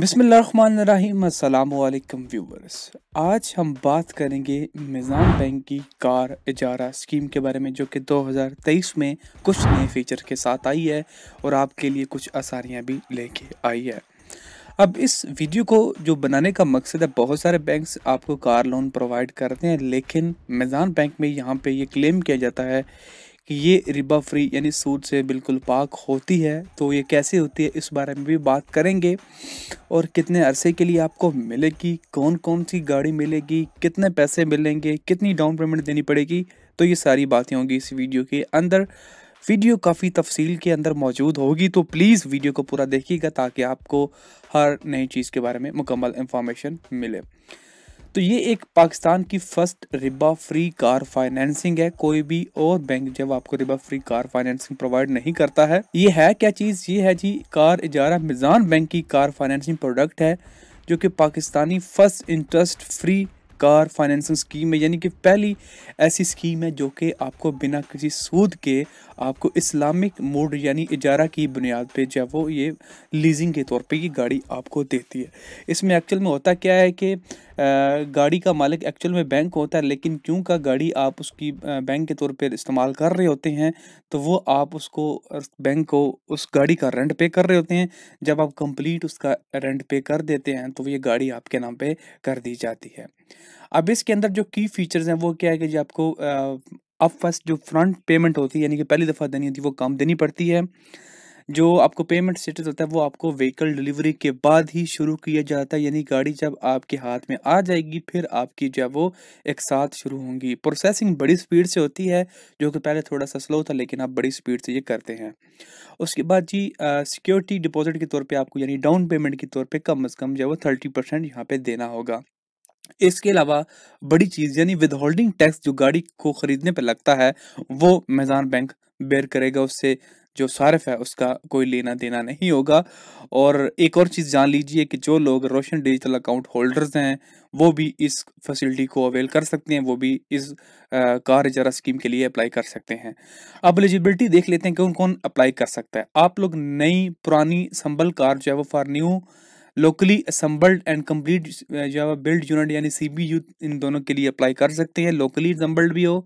बसमिलकुम viewers आज हम बात करेंगे मिज़ान बैंक की कार इजारा स्कीम के बारे में जो कि 2023 में कुछ नए फीचर के साथ आई है और आपके लिए कुछ आसानियाँ भी लेके आई है अब इस वीडियो को जो बनाने का मकसद है बहुत सारे बैंक्स आपको कार लोन प्रोवाइड करते हैं लेकिन मिज़ान बैंक में यहाँ पे ये क्लेम किया जाता है कि ये रिबा फ्री यानी सूद से बिल्कुल पाक होती है तो ये कैसे होती है इस बारे में भी बात करेंगे और कितने अरसे के लिए आपको मिलेगी कौन कौन सी गाड़ी मिलेगी कितने पैसे मिलेंगे कितनी डाउन पेमेंट देनी पड़ेगी तो ये सारी बातें होंगी इस वीडियो के अंदर वीडियो काफ़ी तफसील के अंदर मौजूद होगी तो प्लीज़ वीडियो को पूरा देखिएगा ताकि आपको हर नई चीज़ के बारे में मुकम्मल इंफॉर्मेशन मिले तो ये एक पाकिस्तान की फर्स्ट रिबा फ्री कार फाइनेंसिंग है कोई भी और बैंक जब आपको रिबा फ्री कार फाइनेंसिंग प्रोवाइड नहीं करता है ये है क्या चीज़ ये है जी कार इजारा मिजान बैंक की कार फाइनेंसिंग प्रोडक्ट है जो कि Pakistani first interest free car financing scheme है यानी कि पहली ऐसी स्कीम है जो कि आपको बिना किसी सूद के आपको इस्लामिक मोड यानी इजारा की बुनियाद पे जो वो ये लीजिंग के तौर पे ये गाड़ी आपको देती है इसमें एक्चुअल में होता क्या है कि गाड़ी का मालिक एक्चुअल में बैंक होता है लेकिन क्यों का गाड़ी आप उसकी बैंक के तौर पर इस्तेमाल कर रहे होते हैं तो वो आप उसको बैंक को उस गाड़ी का रेंट पे कर रहे होते हैं जब आप कंप्लीट उसका रेंट पे कर देते हैं तो ये गाड़ी आपके नाम पे कर दी जाती है अब इसके अंदर जो की फीचर्स हैं वो क्या है कि जी आपको अब फर्स्ट जो फ्रंट पेमेंट होती है यानी कि पहली दफ़ा देनी होती है वो कम देनी पड़ती है जो आपको पेमेंट स्टेटस होता है वो आपको व्हीकल डिलीवरी के बाद ही शुरू किया जाता है यानी गाड़ी जब आपके हाथ में आ जाएगी फिर आपकी जो है वो एक साथ शुरू होंगी प्रोसेसिंग बड़ी स्पीड से होती है जो कि पहले थोड़ा सा स्लो था लेकिन आप बड़ी स्पीड से ये करते हैं उसके बाद जी सिक्योरिटी डिपॉजिट के तौर पर आपको यानी डाउन पेमेंट के तौर पर कम अज़ कम जो वो थर्टी परसेंट यहाँ पर देना होगा इसके अलावा बड़ी चीज़ यानी विद होल्डिंग टैक्स जो गाड़ी को ख़रीदने पर लगता है वो मैदान बैंक बेयर करेगा उससे जो सार्फ है उसका कोई लेना देना नहीं होगा और एक और चीज़ जान लीजिए कि जो लोग रोशन डिजिटल अकाउंट होल्डर्स हैं वो भी इस फैसिलिटी को अवेल कर सकते हैं वो भी इस कार जरा स्कीम के लिए अप्लाई कर सकते हैं अब एलिजिबिलिटी देख लेते हैं कौन कौन अप्लाई कर सकता है आप लोग नई पुरानी संबल कार जो है वो for new locally assembled and complete जो है बिल्ड यूनिट यानी सी बी यू इन दोनों के लिए अप्लाई कर सकते हैं लोकली असम्बल्ड भी हो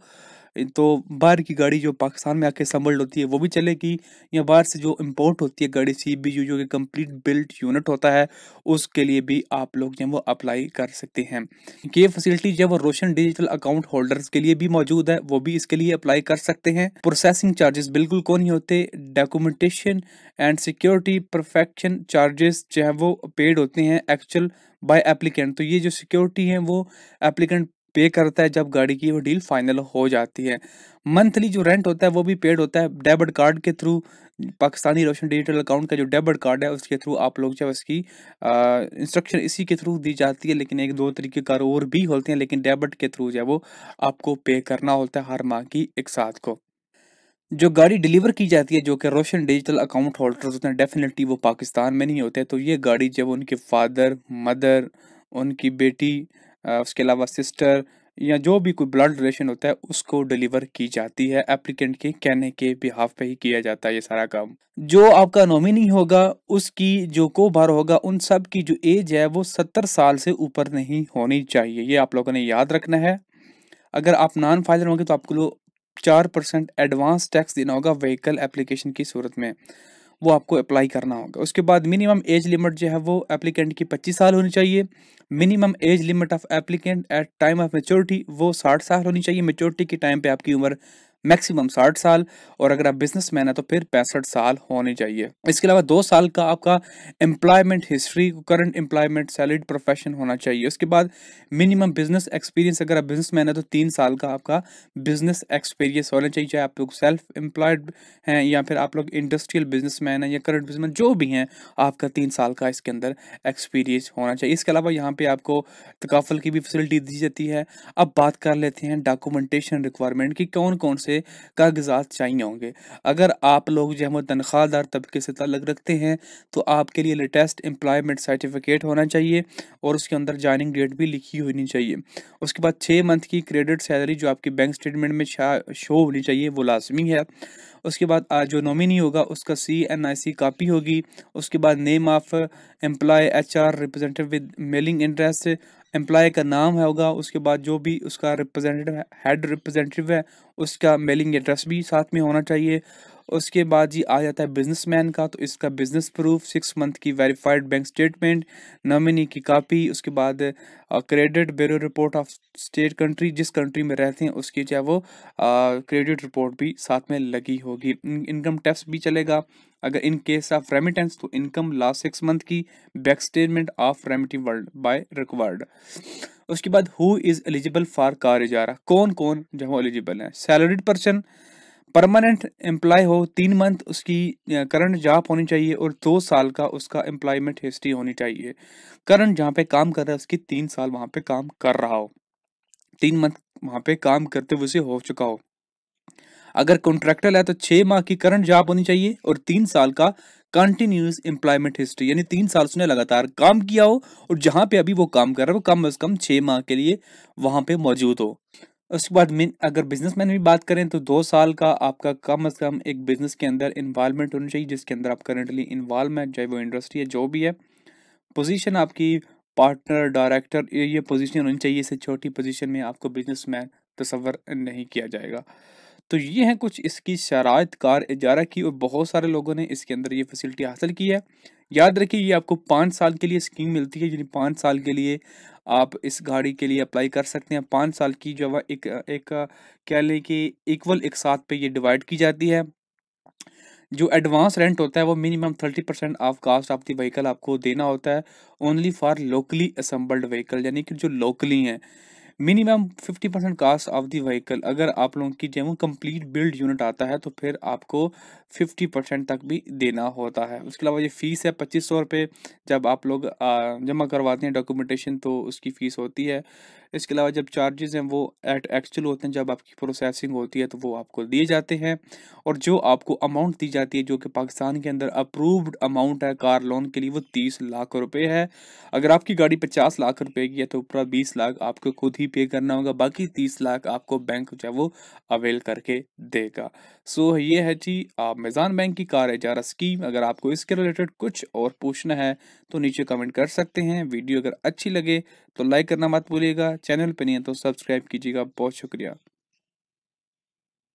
तो बाहर की गाड़ी जो पाकिस्तान में आके संभल होती है वो भी चलेगी या बाहर से जो इम्पोर्ट होती है गाड़ी सी बी यू जो कि कम्प्लीट बिल्ट यूनिट होता है उसके लिए भी आप लोग जो वो अप्लाई कर सकते हैं ये फैसिलिटी जो रोशन डिजिटल अकाउंट होल्डर्स के लिए भी मौजूद है वो भी इसके लिए अप्लाई कर सकते हैं प्रोसेसिंग चार्जेस बिल्कुल को नहीं होते documentation and security perfection charges जो है वो पेड होते हैं एक्चुअल बाय एप्लीकेंट तो ये जो सिक्योरिटी है वो एप्लीकेंट पे करता है जब गाड़ी की वो डील फाइनल हो जाती है मंथली जो रेंट होता है वो भी पेड होता है डेबिट कार्ड के through Pakistani Roshan digital account का जो डेबिट कार्ड है उसके थ्रू आप लोग जब इसकी इंस्ट्रक्शन इसी के थ्रू दी जाती है लेकिन एक दो तरीके कार और भी होते हैं लेकिन डेबिट के थ्रू जो है वो आपको पे करना होता है हर माह की एक साथ को जो गाड़ी डिलीवर की जाती है जो कि रोशन डिजिटल अकाउंट होल्डर्स होते हैं डेफिनेटली वो पाकिस्तान में नहीं होते तो ये गाड़ी जब उनके फादर मदर उनकी बेटी उसके अलावा सिस्टर या जो भी कोई ब्लड रिलेशन होता है उसको डिलीवर की जाती है एप्लीकेंट के कहने के बिहाफ पे ही किया जाता है ये सारा काम जो आपका नॉमिनी होगा उसकी जो को भार होगा उन सब की जो एज है वो सत्तर साल से ऊपर नहीं होनी चाहिए ये आप लोगों ने याद रखना है अगर आप नॉन फाइलर होंगे तो आपको चार परसेंट एडवांस टैक्स देना होगा व्हीकल एप्लीकेशन की सूरत में वो आपको अप्लाई करना होगा उसके बाद मिनिमम एज लिमिट जो है वो एप्लीकेंट की पच्चीस साल होनी चाहिए minimum age limit of applicant at time of maturity वो साठ साल होनी चाहिए मेच्योरिटी के टाइम पे आपकी उम्र मैक्सिमम साठ साल और अगर आप बिजनेसमैन है तो फिर पैंसठ साल होने चाहिए इसके अलावा दो साल का आपका employment history current employment salaried profession होना चाहिए उसके बाद मिनिमम बिजनेस एक्सपीरियंस अगर आप बिजनेसमैन है तो तीन साल का आपका बिजनेस एक्सपीरियंस होना चाहिए चाहे आप लोग सेल्फ एम्प्लॉयड हैं या फिर आप लोग इंडस्ट्रियल बिजनेसमैन हैं या करंट बिजनेस जो भी हैं आपका तीन साल का इसके अंदर एक्सपीरियंस होना चाहिए इसके अलावा यहाँ पे आपको तकाफल की भी फैसिलिटी दी जाती है अब बात कर लेते हैं डॉक्यूमेंटेशन रिक्वायरमेंट की कौन कौन से कागजात चाहिए होंगे अगर आप लोग जो है वो तनख्वाहदार तबके से तलग रखते हैं तो आपके लिए लेटेस्ट एम्प्लॉयमेंट सर्टिफिकेट होना चाहिए और उसके अंदर ज्वाइनिंग डेट भी लिखी होनी चाहिए उसके बाद छः मंथ की क्रेडिट सैलरी जो आपकी बैंक स्टेटमेंट में शो होनी चाहिए वो लाजमी है उसके बाद जो नॉमिनी होगा उसका सी एन आई सी कापी होगी उसके बाद name of employ H R representative with mailing address employ का नाम है होगा उसके बाद जो भी उसका रिप्रेजेंटेटिव हैड हेड रिप्रेजेंटेटिव है उसका मेलिंग एड्रेस भी साथ में होना चाहिए उसके बाद जी आ जाता है बिजनेसमैन का तो इसका बिजनेस प्रूफ सिक्स मंथ की वेरीफाइड बैंक स्टेटमेंट नॉमिनी की कापी उसके बाद credit bureau report of state country जिस कंट्री में रहते हैं उसकी जो है वो क्रेडिट uh, रिपोर्ट भी साथ में लगी होगी इनकम टैक्स भी चलेगा अगर इन केस ऑफ रेमिटेंस तो इनकम लास्ट सिक्स मंथ की bank statement of remittee would be required उसके बाद who is eligible for car इजारा कौन कौन जो एलिजिबल है सैलरीड पर्सन परमानेंट एम्प्लॉय हो तीन मंथ उसकी करंट जॉब होनी चाहिए और दो साल का उसका एम्प्लॉयमेंट हिस्ट्री होनी चाहिए करंट जहाँ पे काम कर रहा है उसकी तीन साल वहाँ पे काम कर रहा हो तीन मंथ वहाँ पे काम करते हुए उसे हो चुका हो अगर कॉन्ट्रैक्टर है तो छः माह की करंट जॉब होनी चाहिए और तीन साल का कंटिन्यूस एम्प्लॉयमेंट हिस्ट्री यानी तीन साल उसने लगातार काम किया हो और जहाँ पे अभी वो काम कर रहा है वो कम अज कम छः माह के लिए वहाँ पे मौजूद हो उसके बाद मिन अगर बिजनेसमैन भी बात करें तो दो साल का आपका कम से कम एक बिजनेस के अंदर इन्वालमेंट होना चाहिए जिसके अंदर आप करेंटली इन्वाल्व हैं चाहे वो इंडस्ट्री है जो भी है पोजीशन आपकी पार्टनर डायरेक्टर ये पोजीशन होनी चाहिए इससे छोटी पोजीशन में आपको बिजनेसमैन तस्वर नहीं किया जाएगा तो ये हैं कुछ इसकी कार इजारा की और बहुत सारे लोगों ने इसके अंदर ये फैसिलिटी हासिल की है याद रखिए ये आपको पाँच साल के लिए स्कीम मिलती है यानी पाँच साल के लिए आप इस गाड़ी के लिए अप्लाई कर सकते हैं पाँच साल की जो है एक एक क्या लें कि इक्वल एक साथ पे ये डिवाइड की जाती है जो एडवांस रेंट होता है वो minimum thirty percent of cost of the vehicle आपको देना होता है only for locally assembled vehicle यानी कि जो लोकली हैं minimum 50 percent cost of the vehicle अगर आप लोगों की जो कंप्लीट बिल्ड यूनिट आता है तो फिर आपको 50 परसेंट तक भी देना होता है उसके अलावा ये फ़ीस है पच्चीस सौ रुपये जब आप लोग जमा करवाते हैं डॉक्यूमेंटेशन तो उसकी फ़ीस होती है इसके अलावा जब चार्जेस हैं वो एट एक्चुअल होते हैं जब आपकी प्रोसेसिंग होती है तो वो आपको दिए जाते हैं और जो आपको अमाउंट दी जाती है जो कि पाकिस्तान के अंदर अप्रूव्ड अमाउंट है कार लोन के लिए वो तीस लाख रुपए है अगर आपकी गाड़ी पचास लाख रुपए की है तो पूरा बीस लाख आपको खुद ही पे करना होगा बाकी तीस लाख आपको बैंक जो है वो अवेल करके देगा सो ये है जी मैजान बैंक की कार एजारा स्कीम अगर आपको इसके रिलेटेड कुछ और पूछना है तो नीचे कमेंट कर सकते हैं वीडियो अगर अच्छी लगे तो लाइक करना मत भूलिएगा चैनल पर नहीं है तो सब्सक्राइब कीजिएगा बहुत शुक्रिया